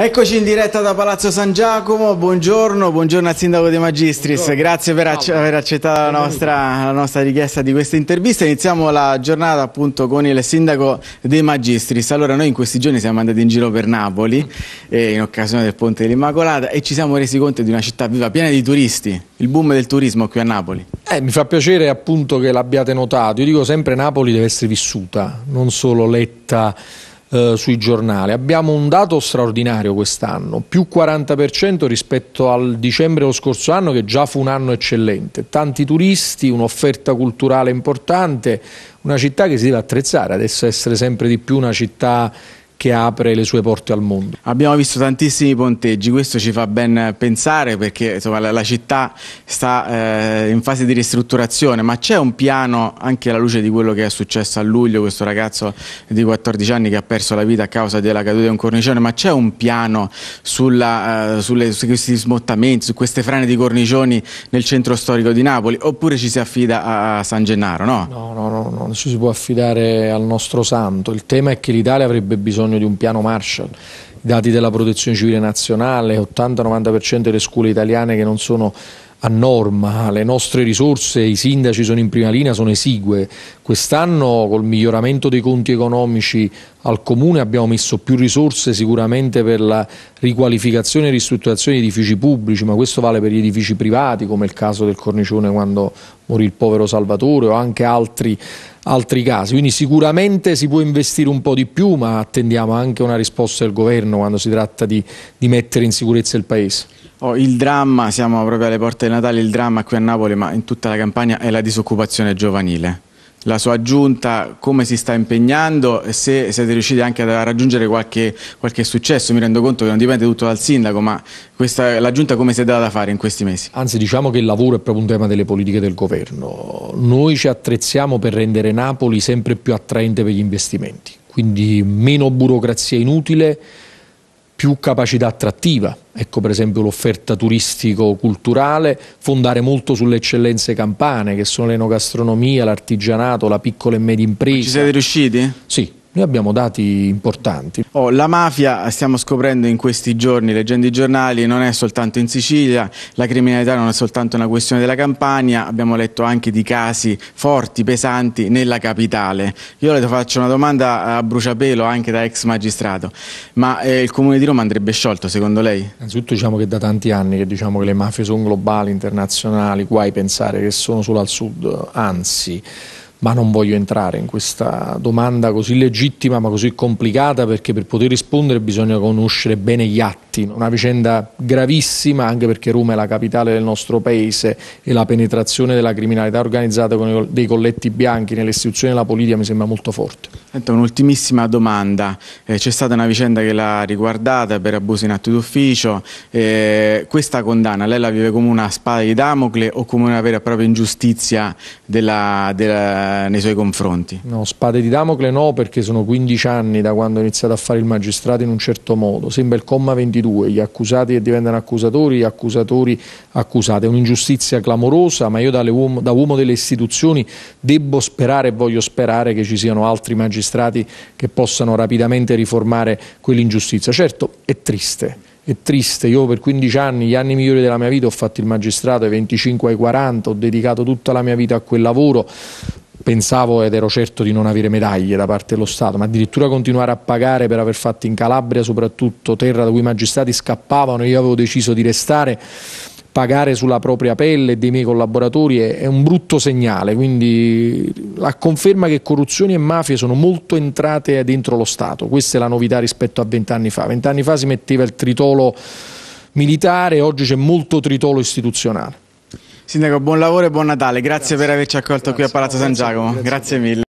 Eccoci in diretta da Palazzo San Giacomo, buongiorno, buongiorno al Sindaco De Magistris, buongiorno. grazie per acc aver accettato la nostra, la nostra, richiesta di questa intervista. Iniziamo la giornata appunto con il Sindaco De Magistris. Allora noi in questi giorni siamo andati in giro per Napoli eh, in occasione del Ponte dell'Immacolata e ci siamo resi conto di una città viva piena di turisti, il boom del turismo qui a Napoli. Eh, mi fa piacere appunto che l'abbiate notato, io dico sempre Napoli deve essere vissuta, non solo letta eh, sui giornali. Abbiamo un dato straordinario quest'anno, più 40% rispetto al dicembre dello scorso anno che già fu un anno eccellente. Tanti turisti, un'offerta culturale importante, una città che si deve attrezzare adesso essere sempre di più una città che apre le sue porte al mondo. Abbiamo visto tantissimi ponteggi, questo ci fa ben pensare perché insomma, la, la, città sta eh, in fase di ristrutturazione, ma c'è un piano anche alla luce di quello che è successo a luglio, questo ragazzo di 14 anni che ha perso la vita a causa della caduta di un cornicione, ma c'è un piano sulla, uh, sulle, su questi smottamenti, su queste frane di cornicioni nel centro storico di Napoli, oppure ci si affida a, a San Gennaro? No? No, no, no, no, non ci si può affidare al nostro santo, il tema è che l'Italia avrebbe bisogno bisogno di un piano Marshall, i dati della protezione civile nazionale, 80-90% delle scuole italiane che non sono a norma, le nostre risorse, i sindaci sono in prima linea, sono esigue. Quest'anno col miglioramento dei conti economici al comune abbiamo messo più risorse sicuramente per la riqualificazione e ristrutturazione di edifici pubblici, ma questo vale per gli edifici privati come il caso del cornicione quando morì il povero Salvatore o anche altri altri casi. Quindi sicuramente si può investire un po' di più, ma attendiamo anche una risposta del governo quando si tratta di, di mettere in sicurezza il Paese. Oh, il dramma, siamo proprio alle porte di Natale, il dramma qui a Napoli, ma in tutta la campagna, è la disoccupazione giovanile la sua giunta come si sta impegnando e se siete riusciti anche a raggiungere qualche, qualche successo. Mi rendo conto che non dipende tutto dal sindaco, ma questa, la giunta come si è data da fare in questi mesi? Anzi, diciamo che il lavoro è proprio un tema delle politiche del governo. Noi ci attrezziamo per rendere Napoli sempre più attraente per gli investimenti, quindi meno burocrazia inutile più capacità attrattiva, ecco per esempio l'offerta turistico-culturale, fondare molto sulle eccellenze campane che sono l'enogastronomia, l'artigianato, la piccola e media impresa. ci siete riusciti? Sì, noi abbiamo dati importanti. Oh, la mafia, stiamo scoprendo in questi giorni, leggendo i giornali, non è soltanto in Sicilia, la criminalità non è soltanto una questione della Campania, abbiamo letto anche di casi forti, pesanti nella capitale. Io le faccio una domanda a bruciapelo anche da ex magistrato, ma eh, il Comune di Roma andrebbe sciolto secondo lei? Innanzitutto diciamo che da tanti anni che, diciamo che le mafie sono globali, internazionali, guai pensare che sono solo al sud, anzi ma non voglio entrare in questa domanda così legittima ma così complicata perché per poter rispondere bisogna conoscere bene gli atti Martino. Una vicenda gravissima anche perché Roma è la capitale del nostro paese e la penetrazione della criminalità organizzata con dei colletti bianchi nelle istituzioni della politica mi sembra molto forte. un'ultimissima domanda. Eh, c'è stata una vicenda che l'ha riguardata per abuso in atto d'ufficio. Eh, questa condanna lei la vive come una spada di Damocle o come una vera e propria ingiustizia della, della, nei suoi confronti? No, spade di Damocle no perché sono 15 anni da quando ho iniziato a fare il magistrato in un certo modo. Sembra il comma 22 due, gli accusati che diventano accusatori, gli accusatori accusati. È un'ingiustizia clamorosa, ma io uomo, da uomo delle istituzioni debbo sperare e voglio sperare che ci siano altri magistrati che possano rapidamente riformare quell'ingiustizia. Certo, è triste. È triste, io per 15 anni, gli anni migliori della mia vita, ho fatto il magistrato ai 25 ai 40, ho dedicato tutta la mia vita a quel lavoro, pensavo ed ero certo di non avere medaglie da parte dello Stato, ma addirittura continuare a pagare per aver fatto in Calabria, soprattutto terra da cui i magistrati scappavano, e io avevo deciso di restare pagare sulla propria pelle e dei miei collaboratori è, un brutto segnale, quindi la conferma che corruzioni e mafie sono molto entrate dentro lo Stato, questa è la novità rispetto a vent'anni fa, vent'anni fa si metteva il tritolo militare, oggi c'è molto tritolo istituzionale. Sindaco, buon lavoro e buon Natale. Grazie, grazie. per averci accolto grazie. qui a Palazzo San Giacomo. grazie, grazie mille.